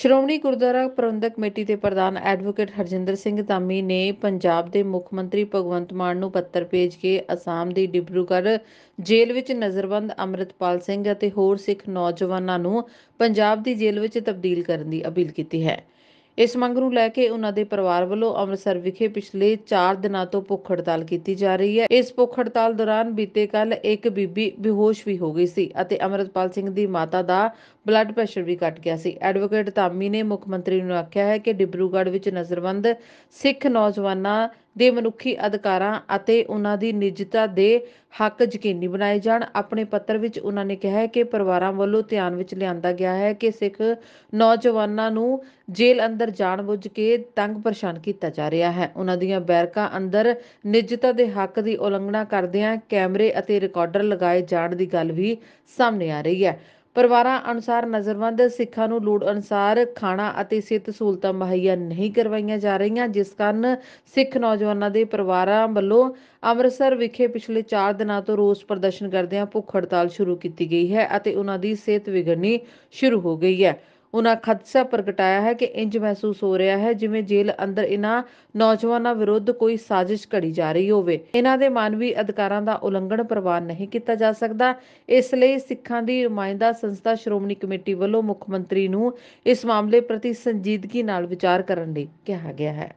ਸ਼੍ਰੋਮਣੀ ਗੁਰਦੁਆਰਾ ਪ੍ਰਬੰਧਕ committee ਦੇ ਪ੍ਰਧਾਨ advocate Harjinder Singh Dhami ਨੇ ਪੰਜਾਬ ਦੇ ਮੁੱਖ ਮੰਤਰੀ ਭਗਵੰਤ ਮਾਨ ਨੂੰ ਪੱਤਰ ਭੇਜ ਕੇ ਅਸਾਮ ਦੀ ਡਿਬਰੂਗੜ੍ਹ ਜੇਲ੍ਹ ਵਿੱਚ ਨਜ਼ਰਬੰਦ ਅਮਰਿਤਪਾਲ ਸਿੰਘ ਅਤੇ ਹੋਰ ਸਿੱਖ ਨੌਜਵਾਨਾਂ ਨੂੰ ਪੰਜਾਬ ਦੀ ਜੇਲ੍ਹ ਵਿੱਚ ਤਬਦੀਲ ਕਰਨ ਦੀ ਅਪੀਲ ਕੀਤੀ ਹੈ ਇਸ ਮੰਗ ਨੂੰ ਲੈ ਕੇ ਉਹਨਾਂ ਦੇ ਪਰਿਵਾਰ ਵੱਲੋਂ ਅੰਮ੍ਰਿਤਸਰ ਵਿਖੇ ਪਿਛਲੇ 4 ਦਿਨਾਂ ਤੋਂ ਭੁੱਖ ਹੜਤਾਲ ਕੀਤੀ ਜਾ ਰਹੀ ਹੈ ਇਸ ਭੁੱਖ ਹੜਤਾਲ ਦੌਰਾਨ ਬੀਤੇ ਕੱਲ ਇੱਕ ਬੀਬੀ ਬੇਹੋਸ਼ ਵੀ ਹੋ ਗਈ ਸੀ ਅਤੇ ਅਮਰਤਪਾਲ ਸਿੰਘ ਦੀ ਮਾਤਾ ਦਾ ਬਲੱਡ ਪ੍ਰੈਸ਼ਰ ਵੀ ਘਟ ਗਿਆ ਸੀ ਐਡਵੋਕੇਟ ਧਾਮੀ ਨੇ ਮੁੱਖ ਮੰਤਰੀ ਨੂੰ ਆਖਿਆ ਹੈ ਕਿ ਡਿਬਰੂਗੜ੍ਹ ਵਿੱਚ ਨਜ਼ਰਬੰਦ ਸਿੱਖ ਨੌਜਵਾਨਾਂ ਦੇ ਮਨੁੱਖੀ ਅਧਿਕਾਰਾਂ ਅਤੇ ਉਹਨਾਂ ਦੀ ਨਿੱਜਤਾ ਦੇ ਹੱਕ ਯਕੀਨੀ ਬਣਾਏ ਜਾਣ ਆਪਣੇ ਪੱਤਰ ਵਿੱਚ ਉਹਨਾਂ ਨੇ ਕਿਹਾ ਹੈ ਕਿ ਪਰਿਵਾਰਾਂ ਵੱਲੋਂ ਧਿਆਨ ਵਿੱਚ ਲਿਆਂਦਾ ਗਿਆ ਹੈ ਕਿ ਸਿੱਖ ਨੌਜਵਾਨਾਂ ਨੂੰ ਜੇਲ੍ਹ ਅੰਦਰ ਬੁੱਝ ਕੇ ਤੰਗ ਪਰੇਸ਼ਾਨ ਕੀਤਾ ਜਾ ਰਿਹਾ ਹੈ ਉਹਨਾਂ ਦੀਆਂ ਬੈਰਕਾਂ ਅੰਦਰ ਨਿੱਜਤਾ ਦੇ ਹੱਕ ਦੀ ਉਲੰਘਣਾ ਕਰਦਿਆਂ ਕੈਮਰੇ ਅਤੇ ਰਿਕਾਰਡਰ ਲਗਾਏ ਜਾਣ ਦੀ ਗੱਲ ਵੀ ਸਾਹਮਣੇ ਆ ਰਹੀ ਹੈ ਪਰਿਵਾਰਾਂ ਅਨੁਸਾਰ ਨਜ਼ਰਬੰਦ ਸਿੱਖਾਂ ਨੂੰ ਲੋੜ ਅਨੁਸਾਰ ਖਾਣਾ ਅਤੇ ਸਿਹਤ ਸਹੂਲਤਾਂ ਮੁਹੱਈਆ ਨਹੀਂ ਕਰਵਾਈਆਂ ਜਾ ਰਹੀਆਂ ਜਿਸ ਕਾਰਨ ਸਿੱਖ ਨੌਜਵਾਨਾਂ ਦੇ ਪਰਿਵਾਰਾਂ ਵੱਲੋਂ ਅੰਮ੍ਰਿਤਸਰ ਵਿਖੇ ਪਿਛਲੇ 4 ਦਿਨਾਂ ਤੋਂ ਰੋਸ ਪ੍ਰਦਰਸ਼ਨ ਕਰਦਿਆਂ ਭੁੱਖ ਹੜਤਾਲ ਸ਼ੁਰੂ ਕੀਤੀ ਗਈ ਹੈ ਅਤੇ ਉਹਨਾਂ ਦੀ ਸਿਹਤ ਵਿਗੜਨੀ ਸ਼ੁਰੂ ਹੋ ਗਈ ਹੈ ਉਹਨਾਂ ਖਦਸ਼ਾ ਪ੍ਰਗਟਾਇਆ ਹੈ ਕਿ ਇੰਜ ਮਹਿਸੂਸ ਹੋ ਰਿਹਾ ਹੈ ਜਿਵੇਂ ਜੇਲ੍ਹ ਅੰਦਰ ਇਹਨਾਂ ਨੌਜਵਾਨਾਂ ਵਿਰੁੱਧ ਕੋਈ ਸਾਜ਼ਿਸ਼ ਘੜੀ ਜਾ ਰਹੀ ਹੋਵੇ ਇਹਨਾਂ ਦੇ ਮਾਨਵੀ ਅਧਿਕਾਰਾਂ ਦਾ ਉਲੰਘਣ ਪ੍ਰਵਾਨ ਨਹੀਂ ਕੀਤਾ ਜਾ ਸਕਦਾ ਇਸ ਲਈ ਸਿੱਖਾਂ ਦੀ ਰਮਾਇੰਦਾ ਸੰਸਥਾ ਸ਼੍ਰੋਮਣੀ ਕਮੇਟੀ ਵੱਲੋਂ ਮੁੱਖ ਮੰਤਰੀ ਨੂੰ ਇਸ ਮਾਮਲੇ ਪ੍ਰਤੀ ਸੰਜੀਦਗੀ ਨਾਲ ਵਿਚਾਰ ਕਰਨ ਲਈ ਕਿਹਾ ਗਿਆ ਹੈ